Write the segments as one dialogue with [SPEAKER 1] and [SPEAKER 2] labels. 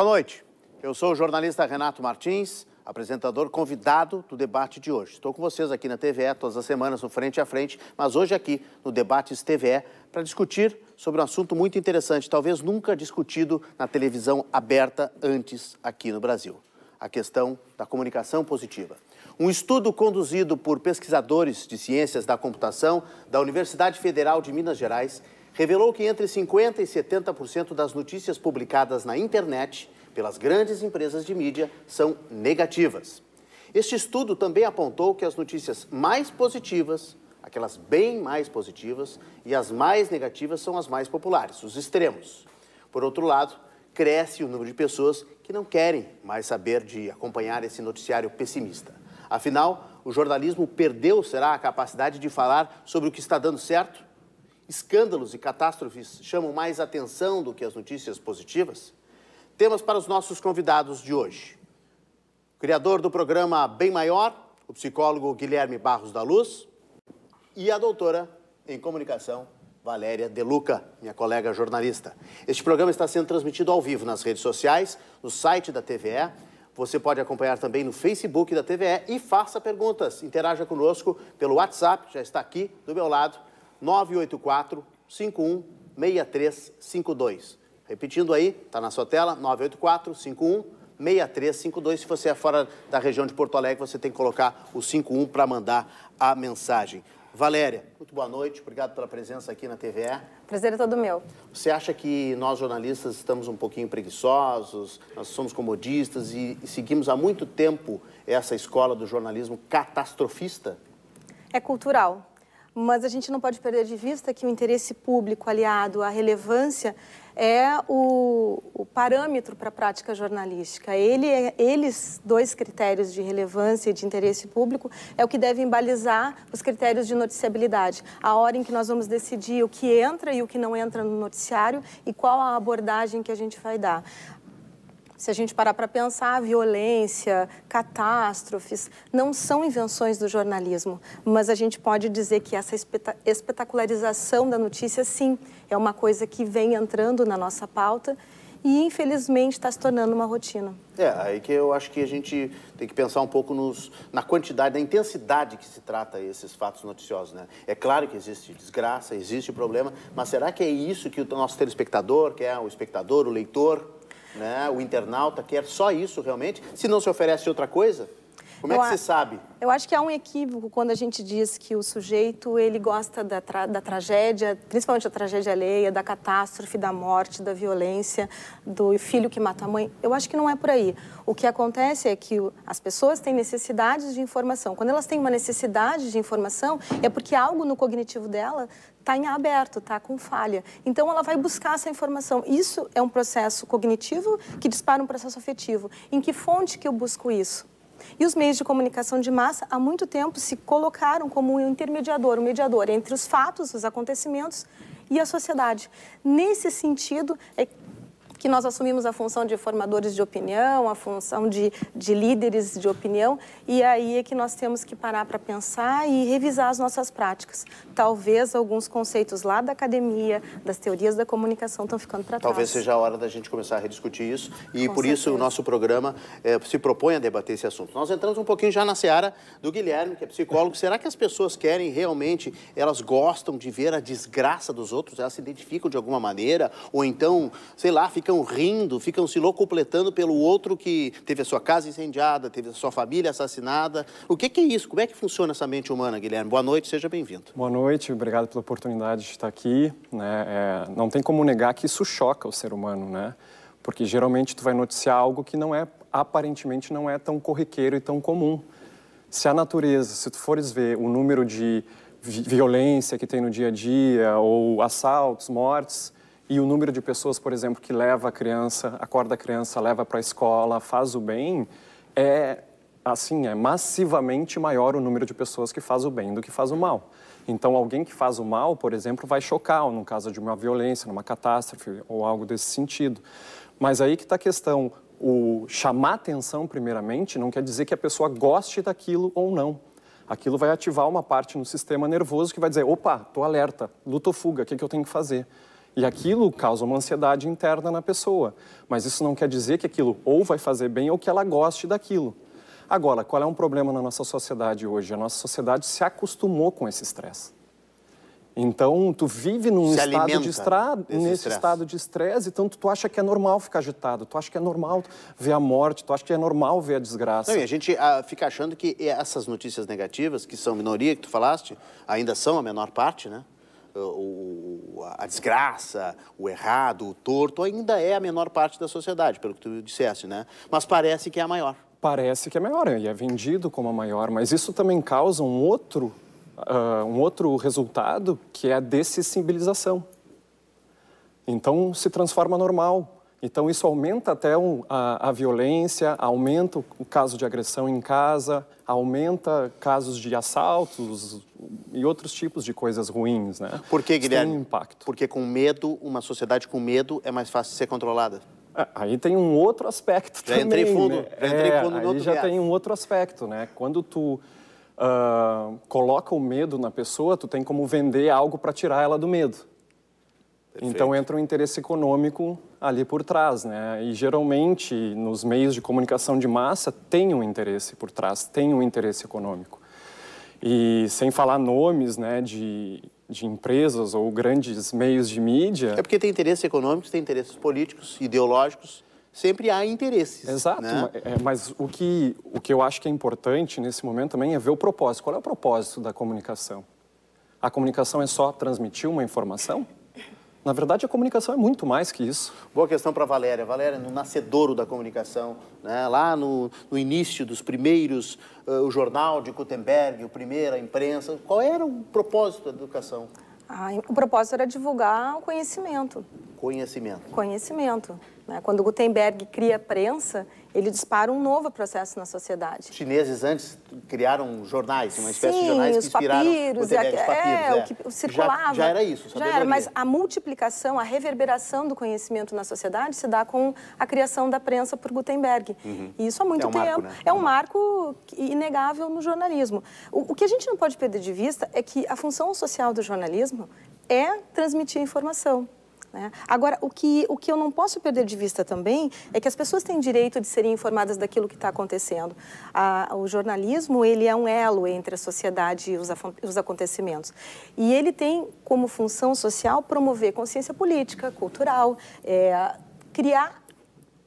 [SPEAKER 1] Boa noite. Eu sou o jornalista Renato Martins, apresentador convidado do debate de hoje. Estou com vocês aqui na TVE todas as semanas, no Frente a Frente, mas hoje aqui no Debates TVE para discutir sobre um assunto muito interessante, talvez nunca discutido na televisão aberta antes aqui no Brasil. A questão da comunicação positiva. Um estudo conduzido por pesquisadores de ciências da computação da Universidade Federal de Minas Gerais revelou que entre 50% e 70% das notícias publicadas na internet pelas grandes empresas de mídia são negativas. Este estudo também apontou que as notícias mais positivas, aquelas bem mais positivas, e as mais negativas são as mais populares, os extremos. Por outro lado, cresce o número de pessoas que não querem mais saber de acompanhar esse noticiário pessimista. Afinal, o jornalismo perdeu, será, a capacidade de falar sobre o que está dando certo Escândalos e catástrofes chamam mais atenção do que as notícias positivas? Temas para os nossos convidados de hoje. O criador do programa Bem Maior, o psicólogo Guilherme Barros da Luz e a doutora em comunicação, Valéria Deluca, minha colega jornalista. Este programa está sendo transmitido ao vivo nas redes sociais, no site da TVE. Você pode acompanhar também no Facebook da TVE e faça perguntas. Interaja conosco pelo WhatsApp, já está aqui do meu lado, 984 51 6352. Repetindo aí, está na sua tela, 984 51 6352. Se você é fora da região de Porto Alegre, você tem que colocar o 51 para mandar a mensagem. Valéria, muito boa noite, obrigado pela presença aqui na TVE.
[SPEAKER 2] Prazer é todo meu. Você
[SPEAKER 1] acha que nós jornalistas estamos um pouquinho preguiçosos, nós somos comodistas e, e seguimos há muito tempo essa escola do jornalismo catastrofista?
[SPEAKER 2] É cultural mas a gente não pode perder de vista que o interesse público aliado à relevância é o, o parâmetro para a prática jornalística. Ele, é, eles, dois critérios de relevância e de interesse público, é o que deve embalizar os critérios de noticiabilidade. A hora em que nós vamos decidir o que entra e o que não entra no noticiário e qual a abordagem que a gente vai dar se a gente parar para pensar, violência, catástrofes, não são invenções do jornalismo, mas a gente pode dizer que essa espetacularização da notícia, sim, é uma coisa que vem entrando na nossa pauta e, infelizmente, está se tornando uma rotina.
[SPEAKER 1] É, aí que eu acho que a gente tem que pensar um pouco nos, na quantidade, na intensidade que se trata esses fatos noticiosos, né? É claro que existe desgraça, existe problema, mas será que é isso que o nosso telespectador, que é o espectador, o leitor, né? O internauta quer só isso realmente? Se não se oferece outra coisa?
[SPEAKER 2] Como é eu é que se sabe? Eu acho que há um equívoco quando a gente diz que o sujeito ele gosta da, tra da tragédia, principalmente da tragédia alheia, da catástrofe, da morte, da violência, do filho que mata a mãe. Eu acho que não é por aí. O que acontece é que as pessoas têm necessidades de informação. Quando elas têm uma necessidade de informação, é porque algo no cognitivo dela está em aberto, está com falha. Então, ela vai buscar essa informação. Isso é um processo cognitivo que dispara um processo afetivo. Em que fonte que eu busco isso? E os meios de comunicação de massa, há muito tempo, se colocaram como um intermediador, um mediador entre os fatos, os acontecimentos e a sociedade. Nesse sentido, é que nós assumimos a função de formadores de opinião, a função de, de líderes de opinião, e aí é que nós temos que parar para pensar e revisar as nossas práticas. Talvez alguns conceitos lá da academia, das teorias da comunicação, estão ficando para trás. Talvez seja
[SPEAKER 1] a hora da gente começar a rediscutir isso, e Com por certeza. isso o nosso programa é, se propõe a debater esse assunto. Nós entramos um pouquinho já na seara do Guilherme, que é psicólogo. Será que as pessoas querem realmente, elas gostam de ver a desgraça dos outros, elas se identificam de alguma maneira, ou então, sei lá, fica ficam rindo, ficam se locupletando pelo outro que teve a sua casa incendiada, teve a sua família assassinada. O que, que é isso? Como é que funciona essa mente humana, Guilherme? Boa noite,
[SPEAKER 3] seja bem-vindo. Boa noite, obrigado pela oportunidade de estar aqui. Né? É, não tem como negar que isso choca o ser humano, né? Porque geralmente tu vai noticiar algo que não é, aparentemente, não é tão corriqueiro e tão comum. Se a natureza, se tu fores ver o número de violência que tem no dia a dia, ou assaltos, mortes, e o número de pessoas, por exemplo, que leva a criança, acorda a criança, leva para a escola, faz o bem, é assim, é massivamente maior o número de pessoas que faz o bem do que faz o mal. Então, alguém que faz o mal, por exemplo, vai chocar, ou no caso de uma violência, numa catástrofe, ou algo desse sentido. Mas aí que está a questão, o chamar atenção primeiramente não quer dizer que a pessoa goste daquilo ou não. Aquilo vai ativar uma parte no sistema nervoso que vai dizer, opa, estou alerta, luto fuga, o que, é que eu tenho que fazer? E aquilo causa uma ansiedade interna na pessoa. Mas isso não quer dizer que aquilo ou vai fazer bem ou que ela goste daquilo. Agora, qual é um problema na nossa sociedade hoje? A nossa sociedade se acostumou com esse estresse. Então, tu vive num estado de estrado, nesse estado de estresse, então tu, tu acha que é normal ficar agitado, tu acha que é normal ver a morte, tu acha que é normal ver a desgraça. Não, e a
[SPEAKER 1] gente a, ah, fica achando que essas notícias negativas, que são minoria, que tu falaste, ainda são a menor parte, né? o, a desgraça, o errado, o torto, ainda é a menor parte da sociedade, pelo que tu disseste, né? Mas parece que é a maior.
[SPEAKER 3] Parece que é maior, e é vendido como a maior, mas isso também causa um outro, uh, um outro resultado, que é a dessensibilização. Então, se transforma normal, então, isso aumenta até um, a, a, violência, aumenta o caso de agressão em casa, aumenta casos de assaltos e outros tipos de coisas ruins, né? Por que, Guilherme? Tem um impacto. Porque com medo, uma sociedade com
[SPEAKER 1] medo é mais fácil de ser controlada. É, aí tem um outro aspecto já também, Entrei fundo, né? Já entrei é, fundo é, no outro já tem
[SPEAKER 3] um outro aspecto, né? Quando tu uh, coloca o medo na pessoa, tu tem como vender algo para tirar ela do medo. Então entra um interesse econômico ali por trás, né? E geralmente nos meios de comunicação de massa tem um interesse por trás, tem um interesse econômico. E sem falar nomes, né, de, de empresas ou grandes meios de mídia. É
[SPEAKER 1] porque tem interesses econômicos, tem interesses políticos, ideológicos, sempre há interesses. Né?
[SPEAKER 3] Exato, né? mas, o, que, o que eu acho que é importante nesse momento também é ver o propósito. Qual é o propósito da comunicação? A comunicação é só transmitir uma informação? Na verdade, a comunicação é muito mais que isso. Boa questão para Valéria. Valéria, no nascedouro da comunicação, né? lá no,
[SPEAKER 1] no início dos primeiros, uh, o jornal de Gutenberg, o primeiro, a imprensa, qual era
[SPEAKER 2] o propósito da educação? Ah, o propósito era divulgar o conhecimento. Conhecimento. Conhecimento. Né? Quando Gutenberg cria a prensa, ele dispara um novo processo na sociedade. Os
[SPEAKER 1] chineses antes criaram jornais, uma espécie Sim, de jornais que inspiraram papiros, o TV, os papiros, é, é. o que circulava. Já, já era isso, sabedoria. Já era, mas
[SPEAKER 2] a multiplicação, a reverberação do conhecimento na sociedade se dá com a criação da prensa por Gutenberg. Uhum. E isso há muito é um tempo. Marco, né? É um uhum. marco inegável no jornalismo. O, o que a gente não pode perder de vista é que a função social do jornalismo é transmitir informação. Né? Agora, o que, o que eu não posso perder de vista também é que as pessoas têm direito de serem informadas daquilo que está acontecendo. A, o jornalismo, ele é um elo entre a sociedade e os, os acontecimentos. E ele tem como função social promover consciência política, cultural, é, criar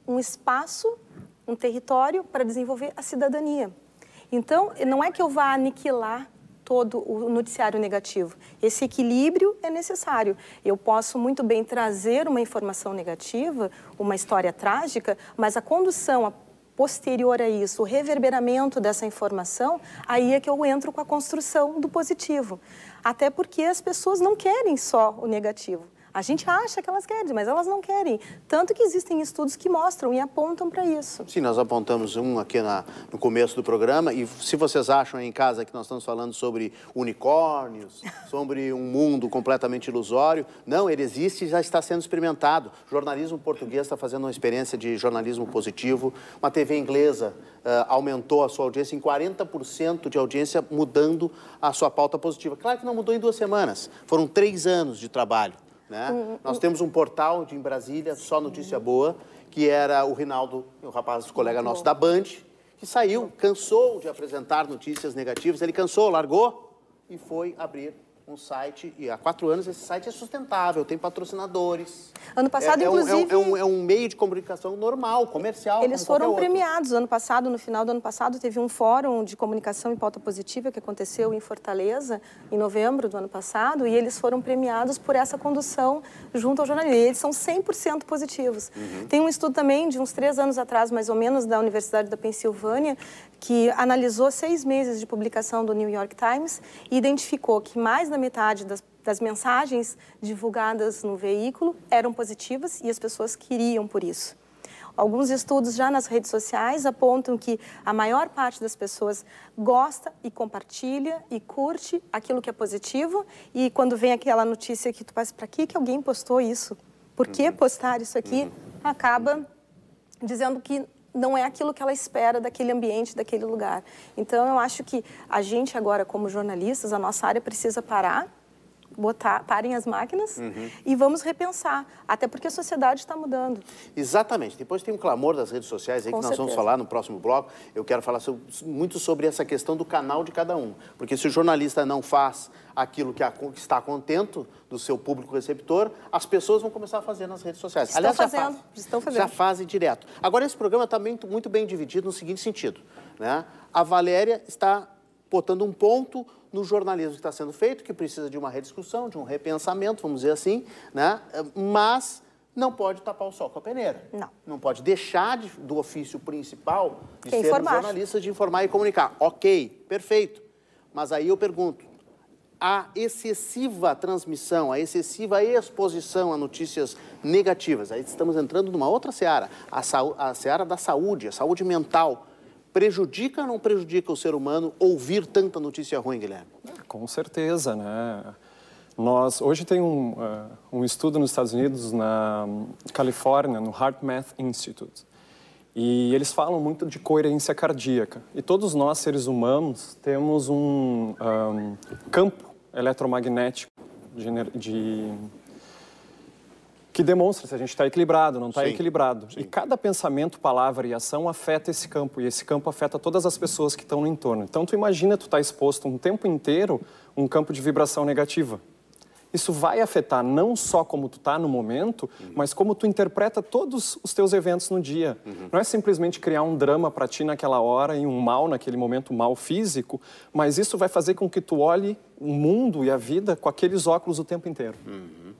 [SPEAKER 2] um espaço, um território para desenvolver a cidadania. Então, não é que eu vá aniquilar todo o noticiário negativo. Esse equilíbrio é necessário. Eu posso muito bem trazer uma informação negativa, uma história trágica, mas a condução, a posterior a isso, o reverberamento dessa informação, aí é que eu entro com a construção do positivo. Até porque as pessoas não querem só o negativo. A gente acha que elas querem, mas elas não querem. Tanto que existem estudos que mostram e apontam para isso.
[SPEAKER 1] Sim, nós apontamos um aqui na, no começo do programa. E se vocês acham aí em casa que nós estamos falando sobre unicórnios, sobre um mundo completamente ilusório, não, ele existe e já está sendo experimentado. O jornalismo português está fazendo uma experiência de jornalismo positivo. Uma TV inglesa uh, aumentou a sua audiência em 40% de audiência, mudando a sua pauta positiva. Claro que não mudou em duas semanas, foram três anos de trabalho. Né? Nós temos um portal em Brasília, só notícia boa, que era o Rinaldo, o rapaz, colega nosso da Band, que saiu, cansou de apresentar notícias negativas, ele cansou, largou e foi abrir um site, e há quatro anos esse site é sustentável, tem patrocinadores. Ano é, passado, é, é inclusive... Um, é, um, é, um, meio de comunicação normal, comercial, Eles foram premiados.
[SPEAKER 2] Outro. Ano passado, no final do ano passado, teve um fórum de comunicação em pauta positiva que aconteceu em Fortaleza, em novembro do ano passado, e eles foram premiados por essa condução junto ao jornalismo. eles são 100% positivos. Uhum. Tem um estudo também, de uns três anos atrás, mais ou menos, da Universidade da Pensilvânia, que analisou seis meses de publicação do New York Times e identificou que mais da metade das, das mensagens divulgadas no veículo eram positivas e as pessoas queriam por isso. Alguns estudos já nas redes sociais apontam que a maior parte das pessoas gosta e compartilha e curte aquilo que é positivo e quando vem aquela notícia que tu passa para que que alguém postou isso? Por que uhum. postar isso aqui? Uhum. Acaba dizendo que não é aquilo que ela espera daquele ambiente, daquele lugar. Então, eu acho que a gente agora, como jornalistas, a nossa área precisa parar botar, parem as máquinas uhum. e vamos repensar, até porque a sociedade está mudando.
[SPEAKER 1] Exatamente. Depois tem um clamor das redes sociais aí Com que nós vamos falar no próximo bloco. Eu quero falar sobre, muito sobre essa questão do canal de cada um, porque se o jornalista não faz aquilo que, está contento do seu público receptor, as pessoas vão começar a fazer nas redes sociais. Estão Aliás, fazendo, já estão fazendo. Já fazem direto. Agora, esse programa está muito, muito bem dividido no seguinte sentido. Né? A Valéria está botando um ponto no jornalismo que está sendo feito, que precisa de uma rediscussão, de um repensamento, vamos dizer assim, né? mas não pode tapar o sol com a peneira. Não. Não pode deixar de, do ofício principal de que ser informar. jornalista, de informar e comunicar. Ok, perfeito. Mas aí eu pergunto, a excessiva transmissão, a excessiva exposição a notícias negativas. Aí estamos entrando numa outra seara, a, a seara da saúde, a saúde mental
[SPEAKER 3] Prejudica ou não prejudica o ser humano ouvir tanta notícia ruim, Guilherme? Com certeza, né? Nós, hoje tem um, uh, um estudo nos Estados Unidos, na Califórnia, no Heart Math Institute. E eles falam muito de coerência cardíaca. E todos nós, seres humanos, temos um, um campo eletromagnético de, de que demonstra se a gente está equilibrado, não está equilibrado. Sim. E cada pensamento, palavra e ação afeta esse campo, e esse campo afeta todas as pessoas que estão no entorno. Então, tu imagina tu estar tá exposto um tempo inteiro um campo de vibração negativa. Isso vai afetar não só como tu está no momento, uhum. mas como tu interpreta todos os teus eventos no dia. Uhum. Não é simplesmente criar um drama para ti naquela hora e um mal naquele momento, um mal físico, mas isso vai fazer com que tu olhe o mundo e a vida com aqueles óculos o tempo inteiro. Uhum.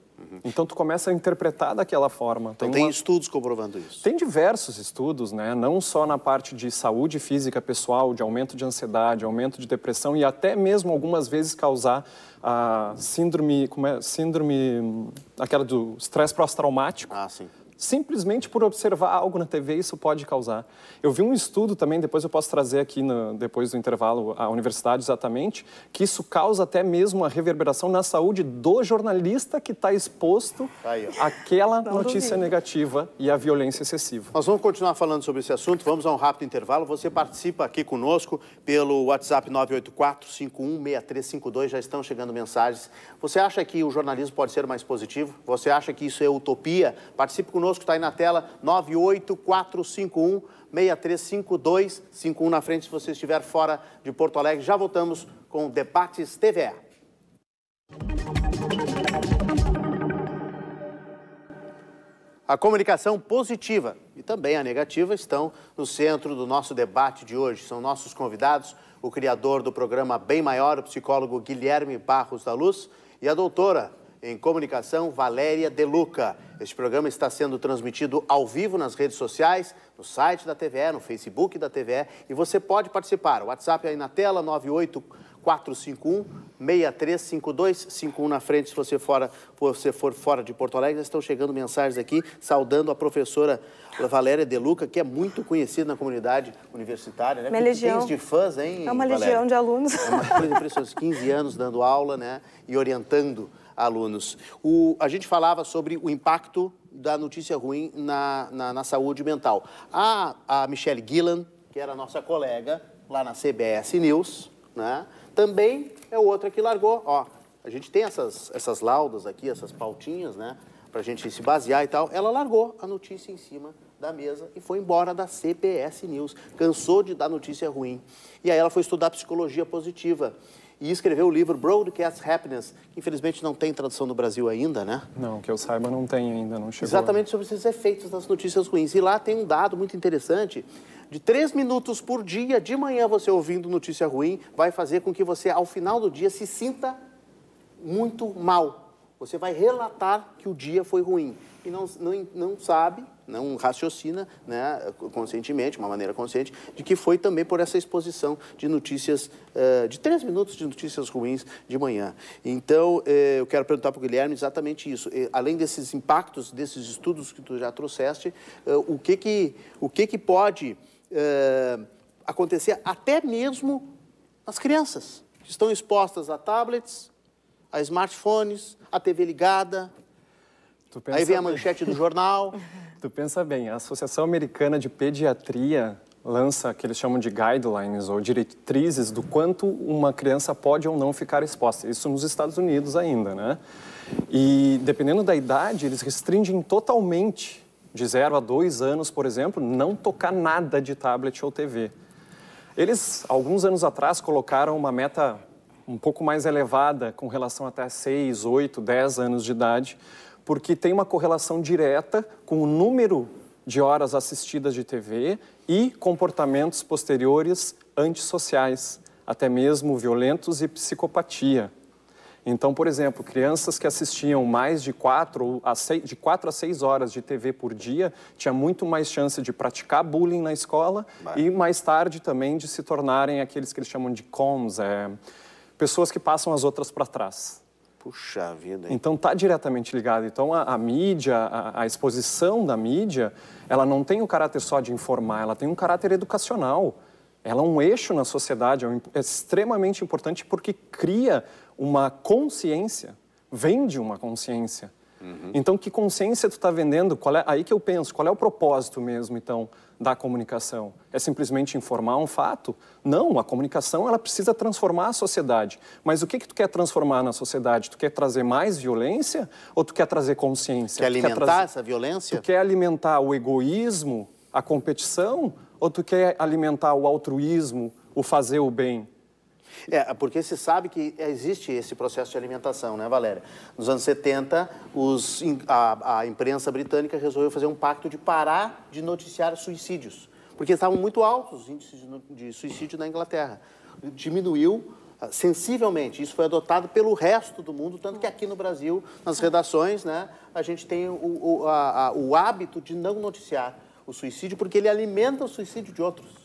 [SPEAKER 3] Então tu começa a interpretar daquela forma. Então tem, tem estudos comprovando isso. Tem diversos estudos, né? Não só na parte de saúde física pessoal, de aumento de ansiedade, aumento de depressão e até mesmo algumas vezes causar a ah, síndrome, como é, síndrome hum, aquela do estresse pós-traumático. Ah, sim simplesmente por observar algo na TV, isso pode causar. Eu vi um estudo também, depois eu posso trazer aqui, no, depois do intervalo, a universidade exatamente, que isso causa até mesmo a reverberação na saúde do jornalista que está exposto tá àquela notícia negativa e à violência excessiva. Nós vamos continuar falando sobre esse assunto, vamos a um rápido intervalo. Você
[SPEAKER 1] participa aqui conosco pelo WhatsApp 984-516352, já estão chegando mensagens. Você acha que o jornalismo pode ser mais positivo? Você acha que isso é utopia? Participe conosco conosco, está aí na tela, 98451 6352, 51 na frente se você estiver fora de Porto Alegre. Já voltamos com Debates TV A comunicação positiva e também a negativa estão no centro do nosso debate de hoje. São nossos convidados o criador do programa Bem Maior, o psicólogo Guilherme Barros da Luz, e a doutora em comunicação, Valéria Deluca. Este programa está sendo transmitido ao vivo nas redes sociais, no site da TVE, no Facebook da TVE, e você pode participar. O WhatsApp é aí na tela, 98451-635251 na frente, se você, fora, você for fora de Porto Alegre. Estão chegando mensagens aqui, saudando a professora Valéria Deluca, que é muito conhecida na comunidade universitária. Né? Uma legião. de fãs, hein, É uma Valéria? legião de
[SPEAKER 2] alunos. É uma
[SPEAKER 1] coisa impressionante, 15 anos dando aula, né, e orientando alunos. O, a gente falava sobre o impacto da notícia ruim na, na, na saúde mental. A, a Michelle Gillan, que era nossa colega lá na CBS News, né? também é outra que largou. Ó, a gente tem essas, essas laudas aqui, essas pautinhas, né? a gente se basear e tal. Ela largou a notícia em cima da mesa e foi embora da CBS News. Cansou de dar notícia ruim. E aí ela foi estudar psicologia positiva e escreveu o livro Broadcast Happiness, que infelizmente não tem tradução no Brasil ainda, né?
[SPEAKER 3] Não, que eu saiba não tem ainda, não chegou. Exatamente
[SPEAKER 1] sobre esses efeitos das notícias ruins. E lá tem um dado muito interessante de três minutos por dia, de manhã você ouvindo notícia ruim, vai fazer com que você, ao final do dia, se sinta muito mal. Você vai relatar que o dia foi ruim e não, não, não sabe não raciocina né, conscientemente, uma maneira consciente, de que foi também por essa exposição de notícias, eh, de três minutos de notícias ruins de manhã. Então, eh, eu quero perguntar para o Guilherme exatamente isso. E, além desses impactos, desses estudos que tu já trouxeste, eh, o, que, que, o que, que pode acontecer até mesmo nas crianças, que estão expostas a tablets, a smartphones, a TV ligada, Aí vem a manchete
[SPEAKER 3] do jornal, Tu pensa bem, a Associação Americana de Pediatria lança o que eles chamam de guidelines ou diretrizes do quanto uma criança pode ou não ficar exposta. Isso nos Estados Unidos ainda, né? E dependendo da idade, eles restringem totalmente, de 0 a 2 anos, por exemplo, não tocar nada de tablet ou TV. Eles, alguns anos atrás, colocaram uma meta um pouco mais elevada com relação até 6, 8, 10 anos de idade, porque tem uma correlação direta com o número de horas assistidas de TV e comportamentos posteriores antissociais, até mesmo violentos e psicopatia. Então, por exemplo, crianças que assistiam mais de 4 a 6, de 4 a 6 horas de TV por dia tinha muito mais chance de praticar bullying na escola Mas... e mais tarde também de se tornarem aqueles que eles chamam de cons, é, pessoas que passam as outras para trás. Puxa vida. Hein? Então está diretamente ligado. Então a, a mídia, a, a, exposição da mídia, ela não tem o caráter só de informar, ela tem um caráter educacional. Ela é um eixo na sociedade, é, um, é extremamente importante porque cria uma consciência, vende uma consciência. Uhum. Então que consciência tu está vendendo? Qual é aí que eu penso? Qual é o propósito mesmo? Então da comunicação? É simplesmente informar um fato? Não, a comunicação ela precisa transformar a sociedade. Mas o que que tu quer transformar na sociedade? Tu quer trazer mais violência ou tu quer trazer consciência? Quer alimentar quer trazer... essa violência? Tu quer alimentar o egoísmo, a competição ou tu quer alimentar o altruísmo, o fazer o bem?
[SPEAKER 1] É, porque se sabe que
[SPEAKER 3] existe esse
[SPEAKER 1] processo de alimentação, né, Valéria? Nos anos 70, os, a, a imprensa britânica resolveu fazer um pacto de parar de noticiar suicídios, porque estavam muito altos os índices de suicídio na Inglaterra. Diminuiu ah, sensivelmente. Isso foi adotado pelo resto do mundo, tanto que aqui no Brasil, nas redações, né, a gente tem o, o, a, a, o hábito de não noticiar o suicídio, porque ele alimenta o suicídio de outros.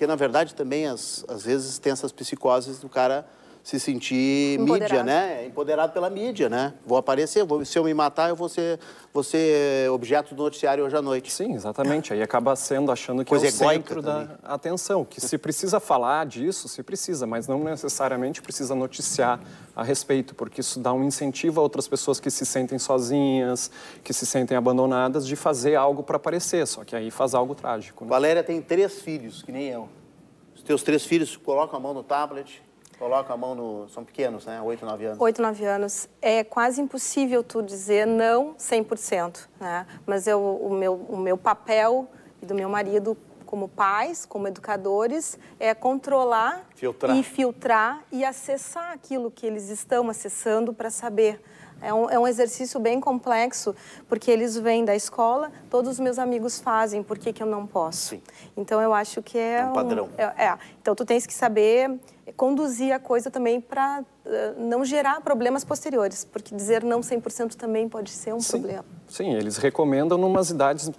[SPEAKER 1] Porque, na verdade, também, as, às vezes, tem essas psicoses do cara se sentir Empoderado. mídia, né? Empoderado pela mídia, né? Vou aparecer, vou, se eu me matar, eu vou ser, vou ser
[SPEAKER 3] objeto do noticiário hoje à noite. Sim, exatamente. Aí acaba sendo, achando que é Coisa é o centro também. da atenção. Que se precisa falar disso, se precisa, mas não necessariamente precisa noticiar a respeito, porque isso dá um incentivo a outras pessoas que se sentem sozinhas, que se sentem abandonadas, de fazer algo para aparecer. Só que aí faz algo trágico. Né? Valéria tem três filhos, que nem eu.
[SPEAKER 1] Os teus três filhos colocam a mão no tablet, colocam a mão no... São pequenos, né? 8, 9 anos.
[SPEAKER 2] 8, 9 anos. É quase impossível tu dizer não 100%, né? Mas eu, o, meu, o meu papel e do meu marido como pais, como educadores, é controlar filtrar. e filtrar e acessar aquilo que eles estão acessando para saber. É um, é um exercício bem complexo, porque eles vêm da escola, todos os meus amigos fazem, por que, que eu não posso? Sim. Então, eu acho que é, é um padrão. Um, é, é, então, tu tens que saber conduzir a coisa também para uh, eh, não gerar problemas posteriores, porque dizer não 100% também pode ser um Sim. problema.
[SPEAKER 3] Sim, eles recomendam numas idades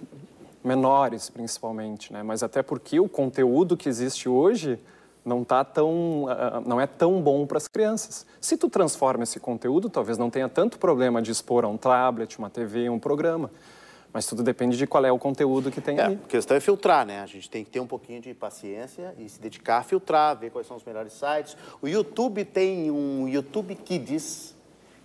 [SPEAKER 3] menores, principalmente, né? Mas até porque o conteúdo que existe hoje não tá tão ah, ah, não é tão bom para as crianças. Se tu transforma esse conteúdo, talvez não tenha tanto problema de expor a um tablet, uma TV, um programa. Mas tudo depende de qual é o conteúdo que tem é, ali. A questão é filtrar, né? A gente tem que ter um pouquinho de paciência
[SPEAKER 1] e se dedicar a filtrar, ver quais são os melhores sites. O YouTube tem um YouTube Kids,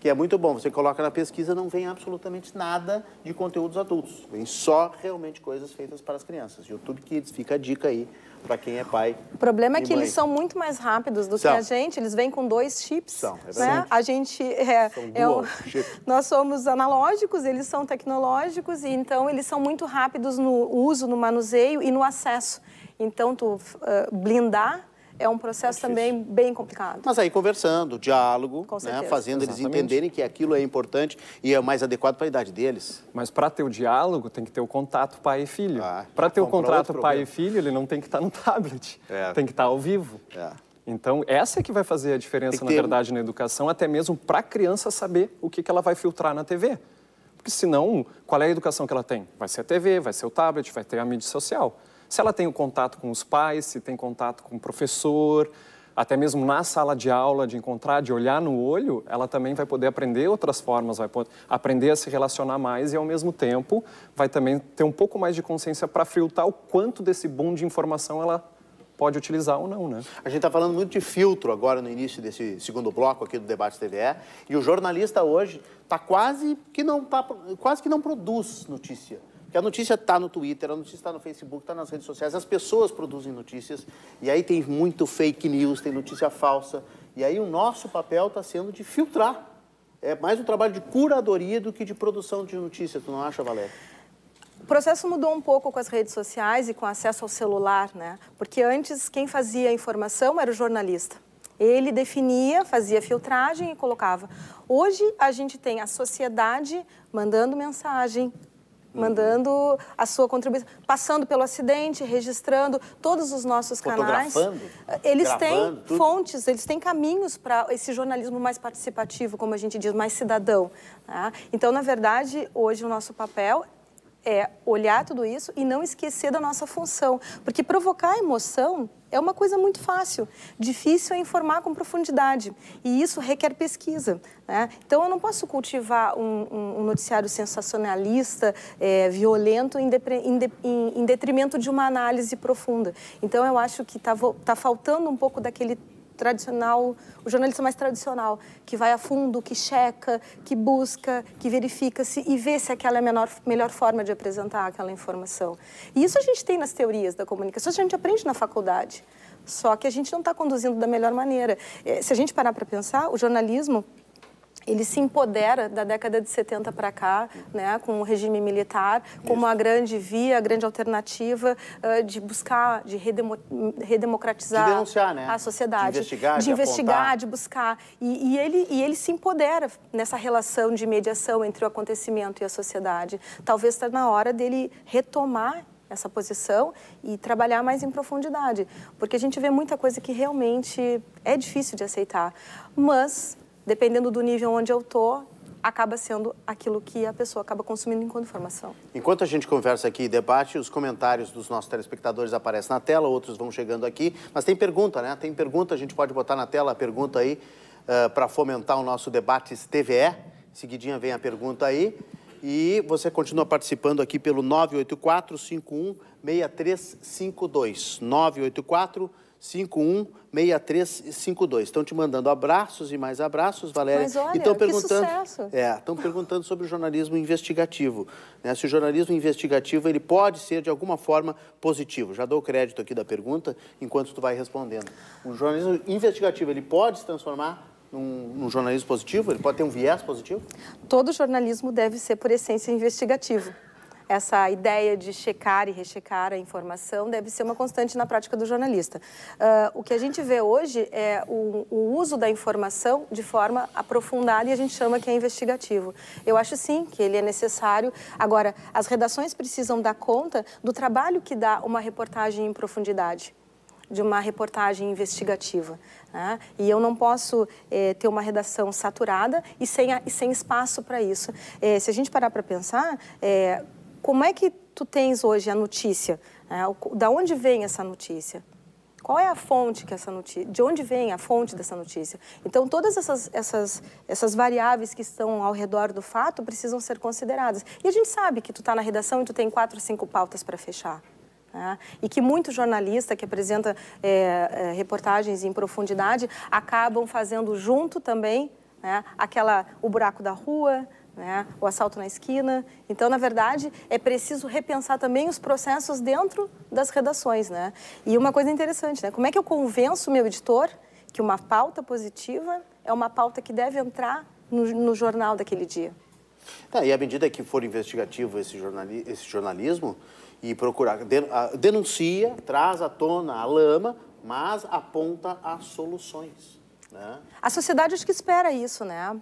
[SPEAKER 1] que é muito bom. Você coloca na pesquisa, não vem absolutamente nada de conteúdos adultos. Vem só realmente coisas feitas para as crianças. YouTube Kids, fica a dica aí para quem é pai.
[SPEAKER 2] O problema é que mãe. eles são muito mais rápidos do são. que a gente, eles vêm com dois chips. São, é né? A gente é, é o, nós somos analógicos, eles são tecnológicos e então eles são muito rápidos no uso, no manuseio e no acesso. Então tu uh, blindar é um processo é também bem complicado. Mas
[SPEAKER 1] aí conversando, diálogo, né, fazendo Exatamente. eles entenderem que aquilo é importante e é mais adequado para a idade deles. Mas para ter o diálogo,
[SPEAKER 3] tem que ter o contato pai e filho. Ah, para ter o contrato pai e filho, ele não tem que estar tá no tablet, é. tem que estar tá ao vivo. É. Então, essa é que vai fazer a diferença, na verdade, na educação, até mesmo para a criança saber o que, que ela vai filtrar na TV. Porque senão, qual é a educação que ela tem? Vai ser a TV, vai ser o tablet, vai ter a mídia social. Se ela tem o contato com os pais, se tem contato com o professor, até mesmo na sala de aula, de encontrar, de olhar no olho, ela também vai poder aprender outras formas, vai aprender a se relacionar mais e, ao mesmo tempo, vai também ter um pouco mais de consciência para filtrar o quanto desse boom de informação ela pode utilizar ou não, né? A gente está falando muito de filtro agora no início desse segundo bloco aqui do debate TVE
[SPEAKER 1] e o jornalista hoje está quase que não tá, quase que não produz notícia. Porque a notícia está no Twitter, a notícia está no Facebook, está nas redes sociais, as pessoas produzem notícias, e aí tem muito fake news, tem notícia falsa, e aí o nosso papel está sendo de filtrar. É mais um trabalho de curadoria do que de produção de notícia, tu não acha, Valéria?
[SPEAKER 2] O processo mudou um pouco com as redes sociais e com acesso ao celular, né? Porque antes quem fazia a informação era o jornalista. Ele definia, fazia filtragem e colocava. Hoje a gente tem a sociedade mandando mensagem, mandando a sua contribuição, passando pelo acidente, registrando todos os nossos canais. Eh, eles têm tudo. fontes, eles têm caminhos para esse jornalismo mais participativo, como a gente diz, mais cidadão. Tá? Então, na verdade, hoje o nosso papel é olhar tudo isso e não esquecer da nossa função. Porque provocar emoção é uma coisa muito fácil. Difícil é informar com profundidade. E isso requer pesquisa. Né? Então, eu não posso cultivar um, um, um noticiário sensacionalista, é, violento, em, em, de, em, em, detrimento de uma análise profunda. Então, eu acho que está tá faltando um pouco daquele tradicional, o jornalista mais tradicional, que vai a fundo, que checa, que busca, que verifica se e vê se aquela é a menor, melhor forma de apresentar aquela informação. E isso a gente tem nas teorias da comunicação, a gente aprende na faculdade. Só que a gente não está conduzindo da melhor maneira. É, se a gente parar para pensar, o jornalismo ele se empodera da década de 70 para cá, né, com o regime militar, como a grande via, a grande alternativa uh, de buscar, de redemo, redemocratizar de né? a sociedade. De investigar, de, de investigar, de buscar. E, e, ele, e ele se empodera nessa relação de mediação entre o acontecimento e a sociedade. Talvez está na hora dele retomar essa posição e trabalhar mais em profundidade, porque a gente vê muita coisa que realmente é difícil de aceitar, mas dependendo do nível onde eu tô, acaba sendo aquilo que a pessoa acaba consumindo enquanto informação.
[SPEAKER 1] Enquanto a gente conversa aqui e debate, os comentários dos nossos telespectadores aparecem na tela, outros vão chegando aqui, mas tem pergunta, né? Tem pergunta, a gente pode botar na tela a pergunta aí uh, eh, para fomentar o nosso debate TVE. Seguidinha vem a pergunta aí. E você continua participando aqui pelo 984-51-6352. 984 6352 Estão te mandando abraços e mais abraços, Valéria. Mas olha, estão perguntando, É, estão perguntando sobre o jornalismo investigativo. Né? Se o jornalismo investigativo ele pode ser, de alguma forma, positivo. Já dou crédito aqui da pergunta, enquanto tu vai respondendo. O jornalismo investigativo ele pode se transformar num, num, jornalismo positivo? Ele pode ter um viés positivo?
[SPEAKER 2] Todo jornalismo deve ser, por essência, investigativo. Essa ideia de checar e rechecar a informação deve ser uma constante na prática do jornalista. Uh, o que a gente vê hoje é o, o uso da informação de forma aprofundada e a gente chama que é investigativo. Eu acho sim que ele é necessário. Agora, as redações precisam dar conta do trabalho que dá uma reportagem em profundidade de uma reportagem investigativa. Né? E eu não posso é, ter uma redação saturada e sem, a, e sem espaço para isso. É, se a gente parar para pensar, é, como é que tu tens hoje a notícia? Né? da onde vem essa notícia? Qual é a fonte que essa notícia, de onde vem a fonte dessa notícia? Então todas essas, essas, essas variáveis que estão ao redor do fato precisam ser consideradas. E a gente sabe que tu está na redação e tu tem quatro, cinco pautas para fechar. Né? E que muito jornalista que apresenta é, é, reportagens em profundidade acabam fazendo junto também né? aquela o buraco da rua, né? o assalto na esquina. Então, na verdade, é preciso repensar também os processos dentro das redações, né? E uma coisa interessante, né? Como é que eu convenço o meu editor que uma pauta positiva é uma pauta que deve entrar no, no jornal daquele dia?
[SPEAKER 1] Tá, e à medida que for investigativo esse, jornali esse jornalismo, e procurar. Denuncia, traz à tona a lama, mas aponta as soluções. Né?
[SPEAKER 2] A sociedade acho que espera isso, né?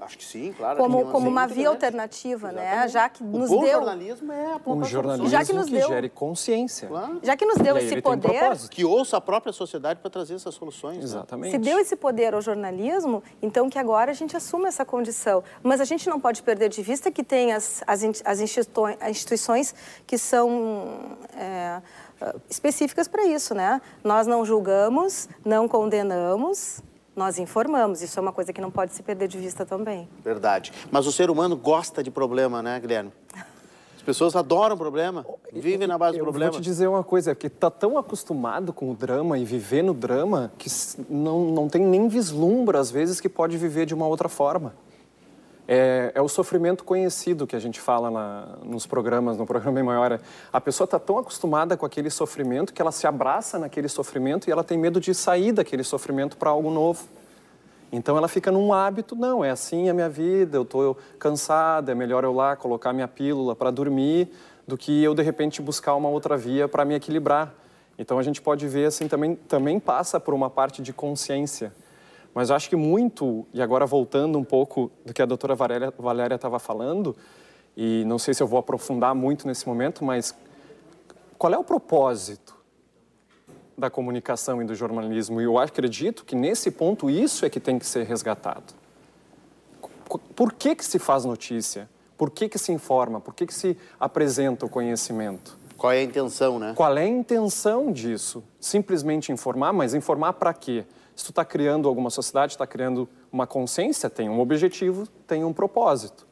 [SPEAKER 3] Acho que sim, claro. Como, como uma via né?
[SPEAKER 2] alternativa, né? Exatamente. né? Já que o nos deu. O jornalismo é a um jornalismo já que, nos deu... que gere
[SPEAKER 3] consciência.
[SPEAKER 2] Claro. Já que nos deu esse poder. Um
[SPEAKER 3] que
[SPEAKER 1] ouça a própria sociedade para trazer essas soluções. Né? Exatamente. Né? Se deu
[SPEAKER 2] esse poder ao jornalismo, então que agora a gente assuma essa condição. Mas a gente não pode perder de vista que tem as, as, as instituições que são. É, específicas para isso, né? Nós não julgamos, não condenamos, nós informamos. Isso é uma coisa que não pode se perder de vista também.
[SPEAKER 1] Verdade. Mas o ser humano gosta de problema, né, Guilherme?
[SPEAKER 3] As pessoas adoram problema, vivem na base do problema. Eu vou te dizer uma coisa, é que tá tão acostumado com o drama e viver no drama que não, não tem nem vislumbra, às vezes, que pode viver de uma outra forma é, é, o sofrimento conhecido que a gente fala na, nos programas, no programa em maior. A pessoa está tão acostumada com aquele sofrimento que ela se abraça naquele sofrimento e ela tem medo de sair daquele sofrimento para algo novo. Então ela fica num hábito, não, é assim a minha vida, eu estou cansada, é melhor eu lá colocar minha pílula para dormir do que eu de repente buscar uma outra via para me equilibrar. Então a gente pode ver assim também, também passa por uma parte de consciência. Mas eu acho que muito, e agora voltando um pouco do que a doutora Valéria estava falando, e não sei se eu vou aprofundar muito nesse momento, mas qual é o propósito da comunicação e do jornalismo? E eu acredito que nesse ponto isso é que tem que ser resgatado. Por que, que se faz notícia? Por que, que se informa? Por que, que se apresenta o conhecimento? Qual é a intenção, né? Qual é a intenção disso? Simplesmente informar, mas informar para quê? Se tu está criando alguma sociedade, está criando uma consciência, tem um objetivo, tem um propósito.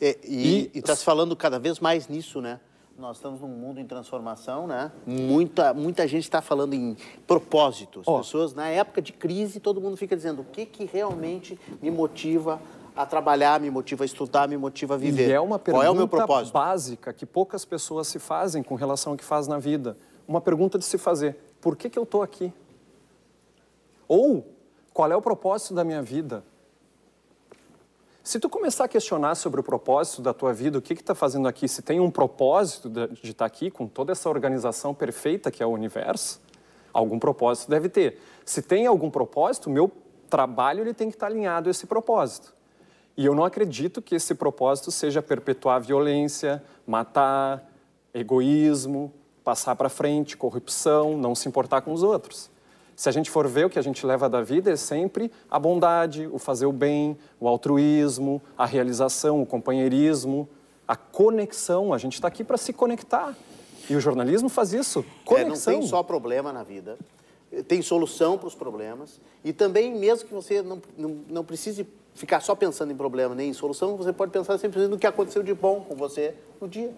[SPEAKER 3] É, e está se falando cada vez
[SPEAKER 1] mais nisso, né? Nós estamos num mundo em transformação, né? Muita, muita gente está falando em propósitos. Oh. Pessoas, na época de crise, todo mundo fica dizendo o que, que realmente me motiva a trabalhar, me motiva a estudar, me motiva a viver. E é uma pergunta Qual é o meu propósito?
[SPEAKER 3] básica que poucas pessoas se fazem com relação ao que faz na vida. Uma pergunta de se fazer. Por que, que eu estou aqui? Ou qual é o propósito da minha vida? Se tu começar a questionar sobre o propósito da tua vida, o que está fazendo aqui, se tem um propósito de estar tá aqui com toda essa organização perfeita que é o universo, algum propósito deve ter. Se tem algum propósito, meu trabalho ele tem que estar tá alinhado a esse propósito. E eu não acredito que esse propósito seja perpetuar a violência, matar, egoísmo, passar para frente, corrupção, não se importar com os outros se a gente for ver o que a gente leva da vida, é sempre a bondade, o fazer o bem, o altruísmo, a realização, o companheirismo, a conexão. A gente está aqui para se conectar. E o jornalismo faz isso. Conexão. É, não tem só
[SPEAKER 1] problema na vida. Tem solução para os problemas. E também, mesmo que você não, não, não precise ficar só pensando em problema nem em solução, você pode pensar sempre no que aconteceu de bom com você no dia.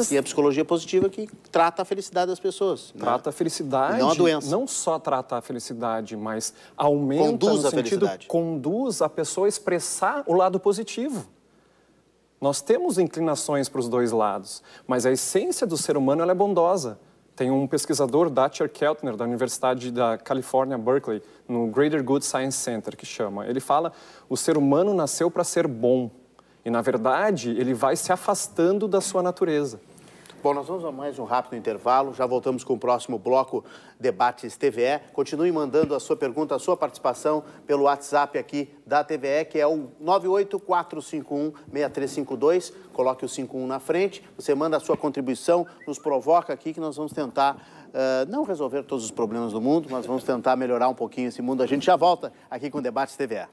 [SPEAKER 3] Assim, a psicologia positiva que trata a felicidade das pessoas. Né? Trata né? a felicidade. Não a doença. Não só trata a felicidade, mas aumenta conduz no a sentido, felicidade. conduz a pessoa a expressar o lado positivo. Nós temos inclinações para os dois lados, mas a essência do ser humano é bondosa. Tem um pesquisador, Dacher Keltner, da Universidade da Califórnia, Berkeley, no Greater Good Science Center, que chama. Ele fala: o ser humano nasceu para ser bom. E, na verdade, ele vai se afastando da sua natureza. Bom, nós vamos a mais um rápido intervalo, já voltamos com o próximo bloco
[SPEAKER 1] Debates TVE. Continue mandando a sua pergunta, a sua participação pelo WhatsApp aqui da TVE, que é o 984516352. Coloque o 51 na frente, você manda a sua contribuição, nos provoca aqui que nós vamos tentar uh, não resolver todos os problemas do mundo, mas vamos tentar melhorar um pouquinho esse mundo. A gente já volta aqui com Debates TVE.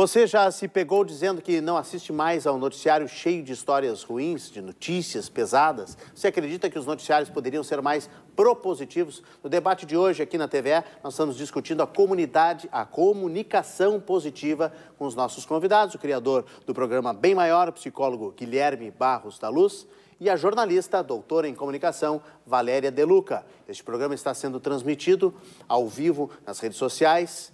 [SPEAKER 1] Você já se pegou dizendo que não assiste mais ao noticiário cheio de histórias ruins, de notícias pesadas? Você acredita que os noticiários poderiam ser mais propositivos? No debate de hoje aqui na TVE, nós estamos discutindo a comunidade, a comunicação positiva com os nossos convidados, o criador do programa Bem Maior, o psicólogo Guilherme Barros da Luz, e a jornalista, doutora em comunicação, Valéria Deluca. Este programa está sendo transmitido ao vivo nas redes sociais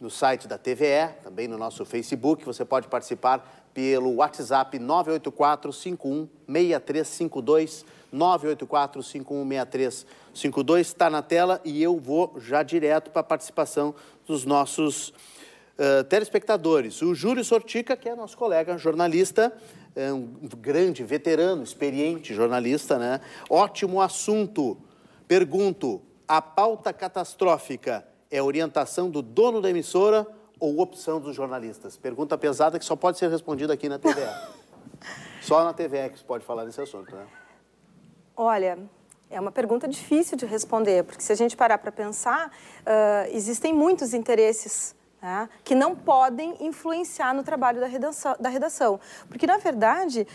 [SPEAKER 1] no site da TVE, também no nosso Facebook. Você pode participar pelo WhatsApp 984-51-6352. 984-51-6352 está na tela e eu vou já direto para a participação dos nossos uh, telespectadores. O Júlio Sortica, que é nosso colega jornalista, é um grande veterano, experiente jornalista, né? Ótimo assunto. Pergunto: a pauta catastrófica é orientação do dono da emissora ou opção dos jornalistas? Pergunta pesada que só pode ser respondida aqui na TVE. só na TVE que você pode falar desse assunto, né?
[SPEAKER 2] Olha, é uma pergunta difícil de responder, porque se a gente parar para pensar, uh, existem muitos interesses né, que não podem influenciar no trabalho da redação. Da redação. Porque, na verdade, uh,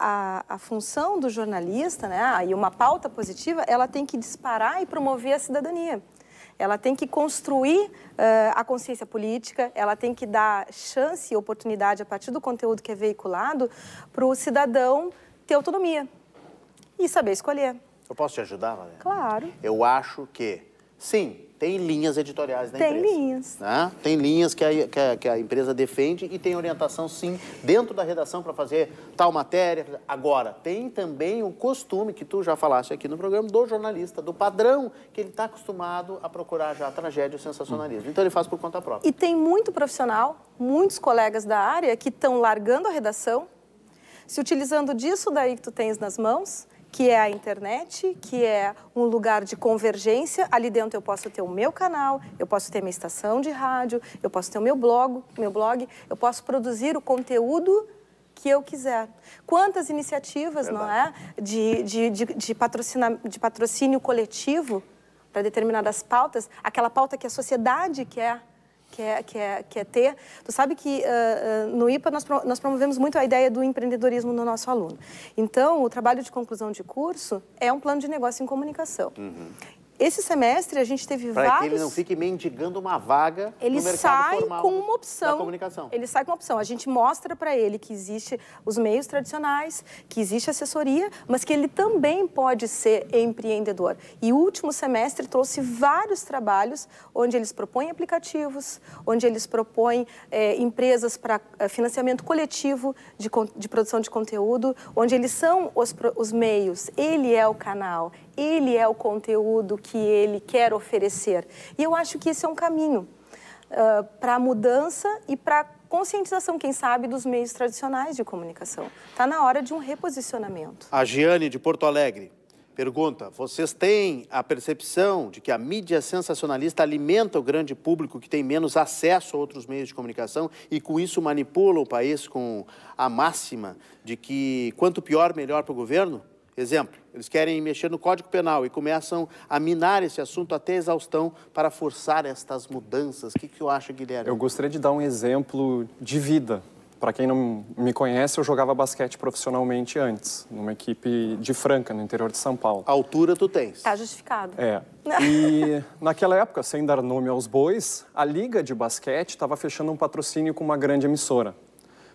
[SPEAKER 2] a, a, função do jornalista né, e uma pauta positiva, ela tem que disparar e promover a cidadania ela tem que construir uh, a consciência política, ela tem que dar chance e oportunidade, a partir do conteúdo que é veiculado, para o cidadão ter autonomia e saber escolher.
[SPEAKER 1] Eu posso te ajudar, Valéria? Claro. Eu acho que Sim, tem linhas editoriais da tem empresa. Tem linhas. Né? Tem linhas que a, que que, a, empresa defende e tem orientação, sim, dentro da redação para fazer tal matéria. Agora, tem também o costume, que tu já falaste aqui no programa, do jornalista, do padrão, que ele está acostumado a procurar já a tragédia e o sensacionalismo. Então, ele faz por conta própria.
[SPEAKER 2] E tem muito profissional, muitos colegas da área que estão largando a redação, se utilizando disso daí que tu tens nas mãos que é a internet, que é um lugar de convergência. Ali dentro eu posso ter o meu canal, eu posso ter minha estação de rádio, eu posso ter o meu blog, meu blog, eu posso produzir o conteúdo que eu quiser. Quantas iniciativas, Verdade. não é, de, de, de, de, patrocina, de patrocínio coletivo para determinadas pautas, aquela pauta que a sociedade quer que é, que é, que é ter. Tu sabe que uh, uh, no IPA nós, nós promovemos muito a ideia do empreendedorismo no nosso aluno. Então, o trabalho de conclusão de curso é um plano de negócio em comunicação. Uhum. Esse semestre a gente teve pra vários... Para que ele não fique
[SPEAKER 1] mendigando uma vaga ele no mercado sai formal com
[SPEAKER 2] uma opção. da comunicação. Ele sai com uma opção. A gente mostra para ele que existe os meios tradicionais, que existe assessoria, mas que ele também pode ser empreendedor. E o último semestre trouxe vários trabalhos onde eles propõem aplicativos, onde eles propõem é, empresas para eh, financiamento coletivo de, de, produção de conteúdo, onde eles são os, os meios, ele é o canal, ele é o conteúdo que ele quer oferecer. E eu acho que esse é um caminho uh, ah, para a mudança e para conscientização, quem sabe, dos meios tradicionais de comunicação. Está na hora de um reposicionamento.
[SPEAKER 1] A Giane, de Porto Alegre, pergunta: vocês têm a percepção de que a mídia sensacionalista alimenta o grande público que tem menos acesso a outros meios de comunicação e, com isso, manipula o país com a máxima de que quanto pior, melhor para o governo? Exemplo, eles querem mexer no Código Penal e começam a minar esse assunto até exaustão para forçar estas mudanças. O que, que eu acho, Guilherme? Eu
[SPEAKER 3] gostaria de dar um exemplo de vida. Para quem não me conhece, eu jogava basquete profissionalmente antes, numa equipe de Franca, no interior de São Paulo. A altura tu tens.
[SPEAKER 2] Está justificado. É.
[SPEAKER 3] E naquela época, sem dar nome aos bois, a liga de basquete estava fechando um patrocínio com uma grande emissora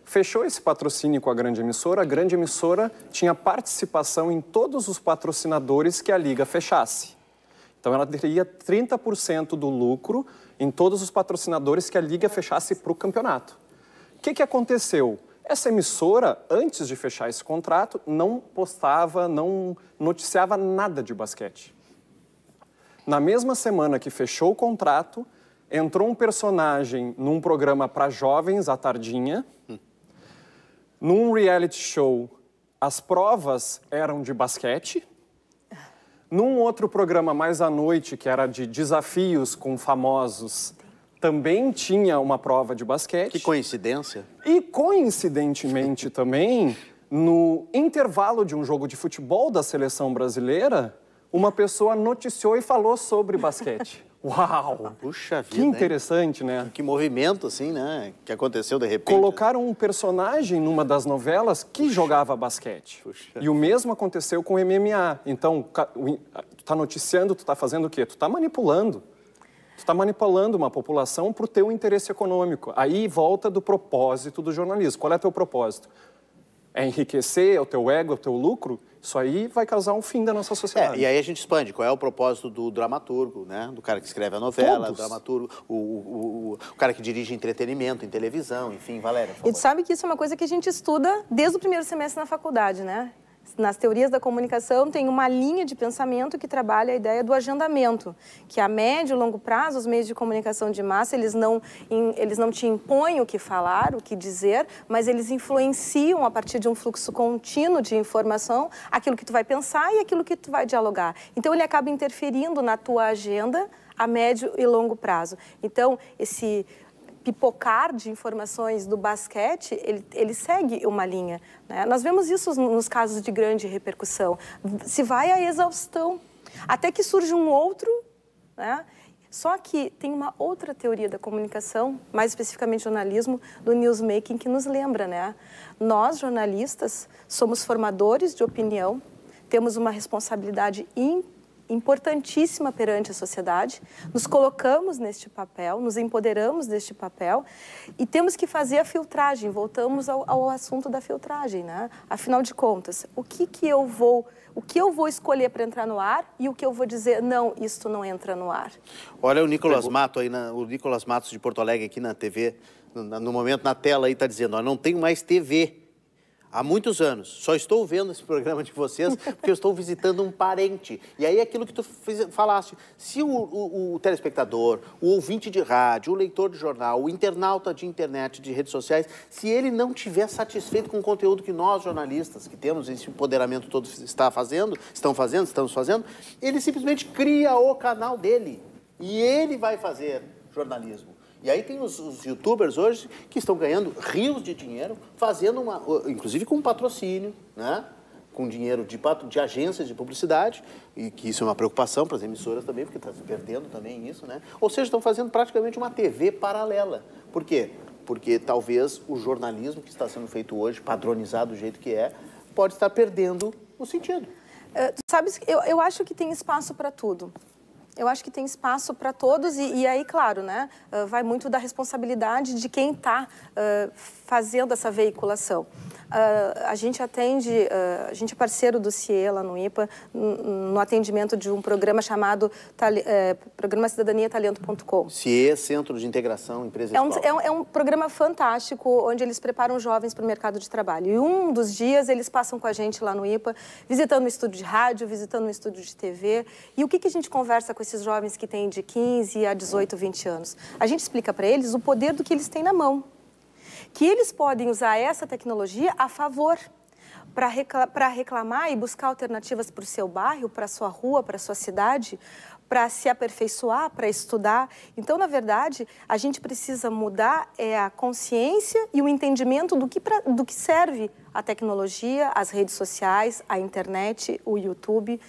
[SPEAKER 3] fechou esse patrocínio com a grande emissora, a grande emissora tinha participação em todos os patrocinadores que a liga fechasse. Então ela teria 30% do lucro em todos os patrocinadores que a liga fechasse para o campeonato. O que, que aconteceu? Essa emissora, antes de fechar esse contrato, não postava, não noticiava nada de basquete. Na mesma semana que fechou o contrato, entrou um personagem num programa para jovens à tardinha. Num reality show, as provas eram de basquete. Num outro programa mais à noite, que era de desafios com famosos, também tinha uma prova de basquete. Que coincidência. E coincidentemente também, no intervalo de um jogo de futebol da seleção brasileira, uma pessoa noticiou e falou sobre basquete. Uau! Puxa vida. Né? Que interessante, hein? né? Que movimento, assim, né? Que aconteceu de repente. Colocaram um personagem numa das novelas que Puxa. jogava basquete. Puxa. E o mesmo aconteceu com o MMA. Então, tu tá noticiando, tu tá fazendo o quê? Tu tá manipulando. Tu tá manipulando uma população pro teu interesse econômico. Aí volta do propósito do jornalismo. Qual é teu propósito? é enriquecer, é o teu ego, é o teu lucro, isso aí vai causar um fim da nossa sociedade. É, e aí a
[SPEAKER 1] gente expande. Qual é o propósito do dramaturgo, né? Do cara que escreve a novela, Todos. dramaturgo, o, o, o, o, cara que dirige entretenimento em televisão, enfim, Valéria.
[SPEAKER 2] E sabe que isso é uma coisa que a gente estuda desde o primeiro semestre na faculdade, né? nas teorias da comunicação, tem uma linha de pensamento que trabalha a ideia do agendamento, que a médio e longo prazo, os meios de comunicação de massa, eles não, eles não te impõem o que falar, o que dizer, mas eles influenciam a partir de um fluxo contínuo de informação aquilo que tu vai pensar e aquilo que tu vai dialogar. Então, ele acaba interferindo na tua agenda a médio e longo prazo. Então, esse pipocar de informações do basquete, ele, ele segue uma linha. Né? Nós vemos isso nos casos de grande repercussão. Se vai à exaustão, até que surge um outro, né? Só que tem uma outra teoria da comunicação, mais especificamente jornalismo, do newsmaking, que nos lembra, né? Nós, jornalistas, somos formadores de opinião, temos uma responsabilidade incrível importantíssima perante a sociedade, nos colocamos neste papel, nos empoderamos deste papel e temos que fazer a filtragem. Voltamos ao, ao assunto da filtragem, né? Afinal de contas, o que que eu vou o que eu vou escolher para entrar no ar e o que eu vou dizer, não, isto não entra no ar.
[SPEAKER 1] Olha o Nicolas Mato aí, na, o Nicolas Matos de Porto Alegre aqui na TV, no, no momento na tela aí está dizendo, ó, não tenho mais TV, há muitos anos. Só estou vendo esse programa de vocês porque eu estou visitando um parente. E aí é aquilo que tu fiz, falaste. Se o, o, o, telespectador, o ouvinte de rádio, o leitor de jornal, o internauta de internet, de redes sociais, se ele não tiver satisfeito com o conteúdo que nós, jornalistas, que temos esse empoderamento todo, está fazendo, estão fazendo, estamos fazendo, ele simplesmente cria o canal dele. E ele vai fazer jornalismo. E aí tem os, os youtubers hoje que estão ganhando rios de dinheiro, fazendo uma. inclusive com patrocínio, né? com dinheiro de, de agências de publicidade, e que isso é uma preocupação para as emissoras também, porque está se perdendo também isso, né? Ou seja, estão fazendo praticamente uma TV paralela. Por quê? Porque talvez o jornalismo que está sendo feito hoje, padronizado do jeito que é, pode estar perdendo
[SPEAKER 2] o sentido. Uh, sabes, eu, eu acho que tem espaço para tudo eu acho que tem espaço para todos e, e, aí, claro, né, eh, vai muito da responsabilidade de quem está uh, eh, fazendo essa veiculação. Uh, a gente atende, uh, a gente é parceiro do CIE lá no IPA, no atendimento de um programa chamado uh, Programa Cidadania Talento.com.
[SPEAKER 1] CIE, Centro de Integração Empresa é um, é
[SPEAKER 2] um, é, um, programa fantástico, onde eles preparam jovens para o mercado de trabalho. E um dos dias eles passam com a gente lá no IPA, visitando um estúdio de rádio, visitando um estúdio de TV. E o que, que a gente conversa com esses jovens que têm de 15 a 18, 20 anos? A gente explica para eles o poder do que eles têm na mão que eles podem usar essa tecnologia a favor para reclamar, reclamar e buscar alternativas para o seu bairro, para a sua rua, para a sua cidade, para se aperfeiçoar, para estudar. Então, na verdade, a gente precisa mudar é, a consciência e o entendimento do que, pra, do que serve a tecnologia, as redes sociais, a internet, o YouTube.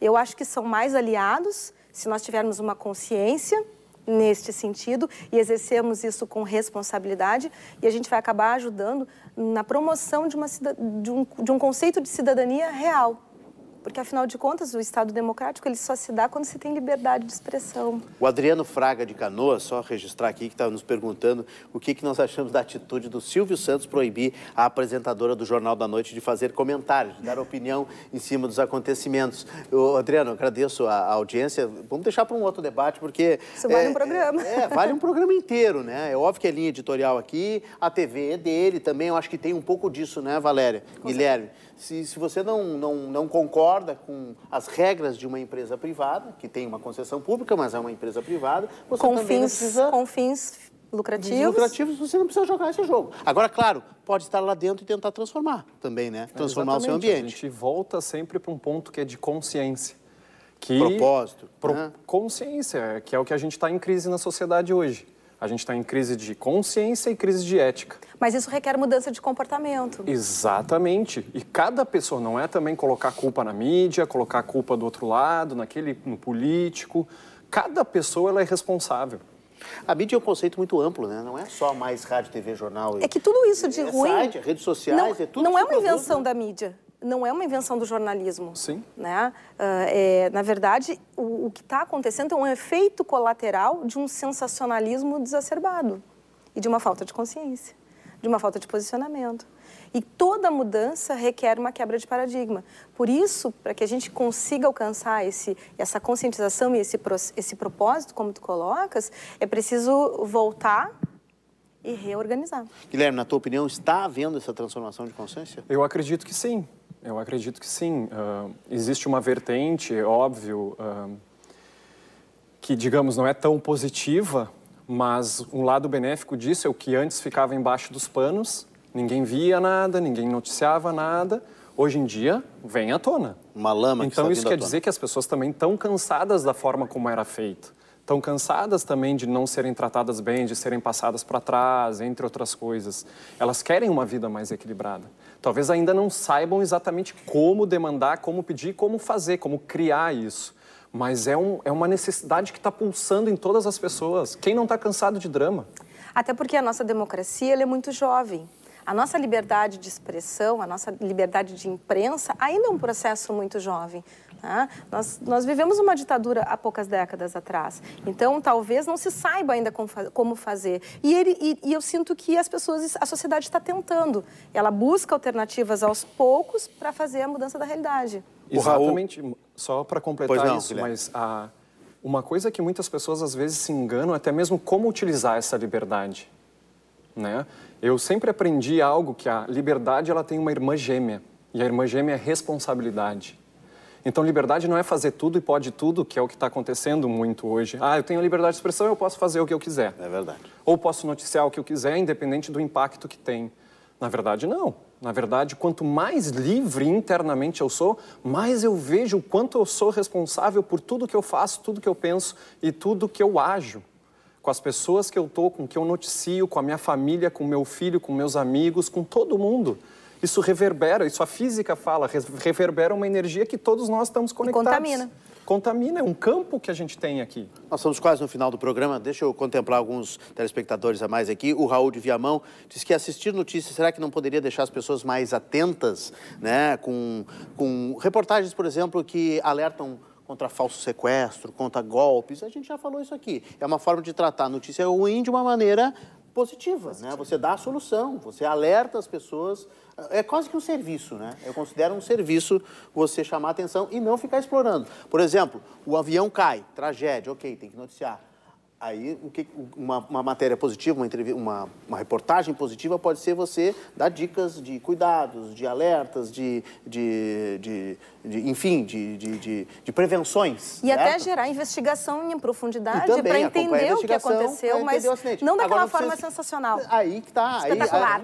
[SPEAKER 2] Eu acho que são mais aliados se nós tivermos uma consciência neste sentido e exercemos isso com responsabilidade e a gente vai acabar ajudando na promoção de, uma, de, um, de um conceito de cidadania real porque afinal de contas o Estado democrático ele só se dá quando se tem liberdade de expressão.
[SPEAKER 1] O Adriano Fraga de Canoa, só registrar aqui que estava tá nos perguntando o que, que nós achamos da atitude do Silvio Santos proibir a apresentadora do Jornal da Noite de fazer comentários, de dar opinião em cima dos acontecimentos. O Adriano, agradeço a, a, audiência. Vamos deixar para um outro debate porque isso vale é, um
[SPEAKER 2] programa. É, é, vale um
[SPEAKER 1] programa inteiro, né? É óbvio que é linha editorial aqui, a TV é dele também. Eu acho que tem um pouco disso, né, Valéria, Com Guilherme? Certeza se, se você não, não, não concorda com as regras de uma empresa privada, que tem uma concessão pública, mas é uma empresa privada, você com também fins, precisa...
[SPEAKER 2] Com fins lucrativos. lucrativos, você não precisa jogar esse jogo.
[SPEAKER 1] Agora, claro, pode estar lá dentro e tentar transformar também, né?
[SPEAKER 3] Transformar é, o seu ambiente. A gente volta sempre para um ponto que é de consciência. Que, Propósito. Pro, né? Consciência, que é o que a gente está em crise na sociedade hoje. A gente está em crise de consciência e crise de ética.
[SPEAKER 2] Mas isso requer mudança de comportamento.
[SPEAKER 3] Exatamente. E cada pessoa não é também colocar culpa na mídia, colocar culpa do outro lado, naquele, no político. Cada pessoa ela é responsável. A mídia é um conceito muito amplo, né? Não é só mais rádio, TV, jornal. E...
[SPEAKER 2] É que tudo isso de é ruim. Site,
[SPEAKER 1] redes sociais, não, é tudo. Não é uma invenção
[SPEAKER 2] da mídia não é uma invenção do jornalismo. Sim. Né? Uh, é, na verdade, o, o que está acontecendo é um efeito colateral de um sensacionalismo desacerbado e de uma falta de consciência, de uma falta de posicionamento. E toda mudança requer uma quebra de paradigma. Por isso, para que a gente consiga alcançar esse, essa conscientização e esse, esse propósito, como tu colocas, é preciso voltar e reorganizar.
[SPEAKER 3] Guilherme, na tua opinião, está havendo essa transformação de consciência? Eu acredito que sim. Eu acredito que sim. Uh, existe uma vertente, é óbvio, uh, que, digamos, não é tão positiva, mas um lado benéfico disso é o que antes ficava embaixo dos panos, ninguém via nada, ninguém noticiava nada. Hoje em dia, vem à tona. Uma lama Então, que está isso quer dizer que as pessoas também estão cansadas da forma como era feito estão cansadas também de não serem tratadas bem, de serem passadas para trás, entre outras coisas. Elas querem uma vida mais equilibrada. Talvez ainda não saibam exatamente como demandar, como pedir, como fazer, como criar isso. Mas é, um, é uma necessidade que está pulsando em todas as pessoas. Quem não está cansado de drama?
[SPEAKER 2] Até porque a nossa democracia é muito jovem. A nossa liberdade de expressão, a nossa liberdade de imprensa ainda é um processo muito jovem. Né? Nós, nós vivemos uma ditadura há poucas décadas atrás, então talvez não se saiba ainda como, como fazer. E, ele, e, e eu sinto que as pessoas, a sociedade está tentando, ela busca alternativas aos poucos para fazer a mudança da realidade.
[SPEAKER 3] Exatamente, Raul... só para completar não, isso, Guilherme. mas a, ah, uma coisa que muitas pessoas às vezes se enganam é até mesmo como utilizar essa liberdade, né? Eu sempre aprendi algo que a liberdade ela tem uma irmã gêmea e a irmã gêmea é responsabilidade. Então, liberdade não é fazer tudo e pode tudo, que é o que está acontecendo muito hoje. Ah, eu tenho liberdade de expressão, eu posso fazer o que eu quiser. É verdade. Ou posso noticiar o que eu quiser, independente do impacto que tem. Na verdade, não. Na verdade, quanto mais livre internamente eu sou, mais eu vejo o quanto eu sou responsável por tudo que eu faço, tudo que eu penso e tudo que eu ajo com as pessoas que eu tô, com que eu noticio, com a minha família, com meu filho, com meus amigos, com todo mundo. Isso reverbera, isso a física fala, reverbera uma energia que todos nós estamos conectados. E contamina. Contamina, é um campo que a gente tem aqui. Nós estamos quase no final do programa, deixa eu
[SPEAKER 1] contemplar alguns telespectadores a mais aqui. O Raul de Viamão diz que assistir notícias, será que não poderia deixar as pessoas mais atentas, né? Com, com reportagens, por exemplo, que alertam contra falso sequestro, contra golpes. A gente já falou isso aqui. É uma forma de tratar a notícia ruim de uma maneira positiva, né? Você dá a solução, você alerta as pessoas. É quase que um serviço, né? Eu considero um serviço você chamar atenção e não ficar explorando. Por exemplo, o avião cai, tragédia, ok, tem que noticiar Aí, o que, uma, uma matéria positiva, uma, uma, uma, reportagem positiva pode ser você dar dicas de cuidados, de alertas, de, de, de, de enfim, de, de, de, prevenções. E certo? até
[SPEAKER 2] gerar investigação em profundidade para entender o que aconteceu, mas não daquela Agora, forma precisa... sensacional. Aí que está. Aí,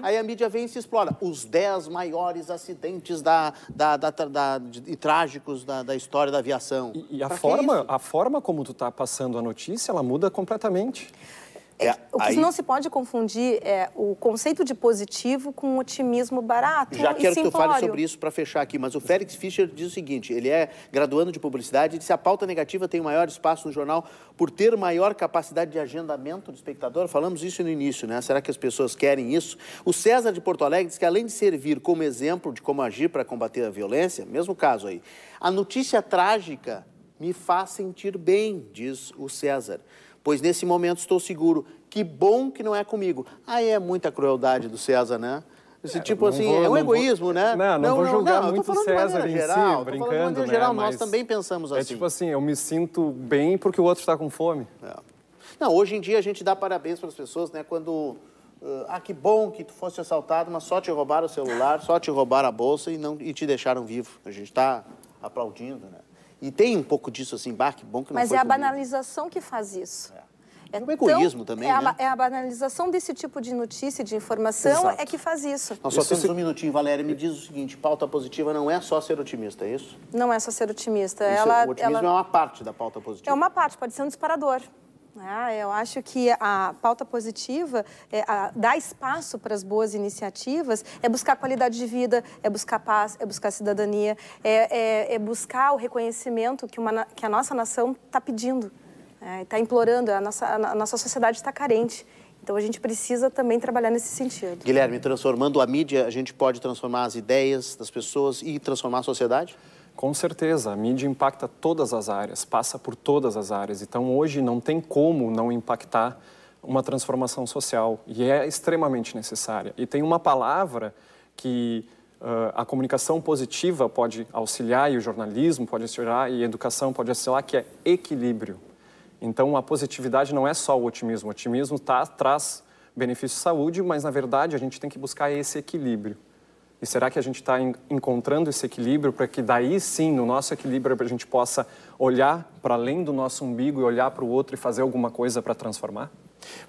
[SPEAKER 1] aí, a mídia vem e se explora. Os 10 maiores acidentes da, da, da, da de, trágicos da, da, história
[SPEAKER 3] da aviação. E, e a, forma, a forma como tu está passando a notícia, ela muda completamente completamente. É, é, o que aí... não se
[SPEAKER 2] pode confundir é o conceito de positivo com um otimismo barato. Já quero simplório. que tu fale sobre
[SPEAKER 1] isso para fechar aqui, mas o Félix Fischer diz o seguinte: ele é graduando de publicidade e disse a pauta negativa tem o maior espaço no jornal por ter maior capacidade de agendamento do espectador. Falamos isso no início, né? Será que as pessoas querem isso? O César de Porto Alegre diz que, além de servir como exemplo de como agir para combater a violência, mesmo caso aí, a notícia trágica me faz sentir bem, diz o César pois nesse momento estou seguro. Que bom que não é comigo. Aí é muita crueldade do César, né? Esse é, tipo assim, vou, é um egoísmo, vou, né? Não, não, não vou julgar não, muito César em geral, si, brincando, de né? geral, nós Mas também
[SPEAKER 3] pensamos é assim. É tipo assim, eu me sinto bem porque o outro está com fome. É.
[SPEAKER 1] Não, hoje em dia a gente dá parabéns para as pessoas, né? Quando ah, que bom que tu fosse assaltado, mas só te roubaram o celular, só te roubaram a bolsa e, não, e te deixaram vivo. A gente está aplaudindo, né? E tem um pouco disso assim, bah, que bom que não Mas é a
[SPEAKER 2] banalização que faz isso. É. É o egoísmo também, é, né? a, é a banalização desse tipo de notícia, de informação, Exato. é que faz isso. Nós só isso temos se... um
[SPEAKER 1] minutinho, Valéria. Me diz o seguinte, pauta positiva não é só ser otimista, é isso?
[SPEAKER 2] Não é só ser otimista. o otimismo ela... é uma
[SPEAKER 1] parte da pauta positiva. É uma
[SPEAKER 2] parte, pode ser um disparador. Ah, eu acho que a pauta positiva é dar espaço para as boas iniciativas, é buscar qualidade de vida, é buscar paz, é buscar cidadania, é, é, é buscar o reconhecimento que, uma, que a nossa nação está pedindo, né, está implorando, a nossa, a nossa sociedade está carente. Então a gente precisa também trabalhar nesse sentido.
[SPEAKER 1] Guilherme, transformando a mídia, a gente
[SPEAKER 3] pode transformar as ideias das pessoas e transformar a sociedade? Com certeza, a mídia impacta todas as áreas, passa por todas as áreas. Então, hoje não tem como não impactar uma transformação social e é extremamente necessária. E tem uma palavra que uh, a comunicação positiva pode auxiliar e o jornalismo pode auxiliar e a educação pode auxiliar, que é equilíbrio. Então, a positividade não é só o otimismo. O otimismo tá, traz benefício de saúde, mas, na verdade, a gente tem que buscar esse equilíbrio. E será que a gente está encontrando esse equilíbrio para que daí sim, no nosso equilíbrio, a gente possa olhar para além do nosso umbigo e olhar para o outro e fazer alguma coisa para transformar?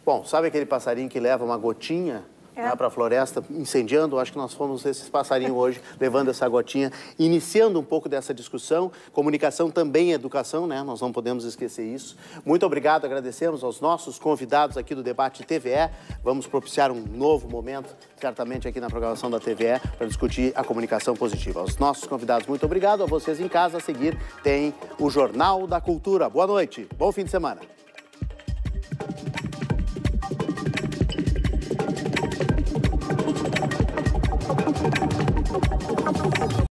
[SPEAKER 1] Bom, sabe aquele passarinho que leva uma gotinha é. lá para a floresta, incendiando. Acho que nós fomos esses passarinhos hoje, levando essa gotinha, iniciando um pouco dessa discussão. Comunicação também é educação, né? Nós não podemos esquecer isso. Muito obrigado, agradecemos aos nossos convidados aqui do Debate TVE. Vamos propiciar um novo momento, certamente aqui na programação da TVE, para discutir a comunicação positiva. Aos nossos convidados, muito obrigado. A vocês em casa, a seguir tem o Jornal da Cultura. Boa noite, bom fim de semana.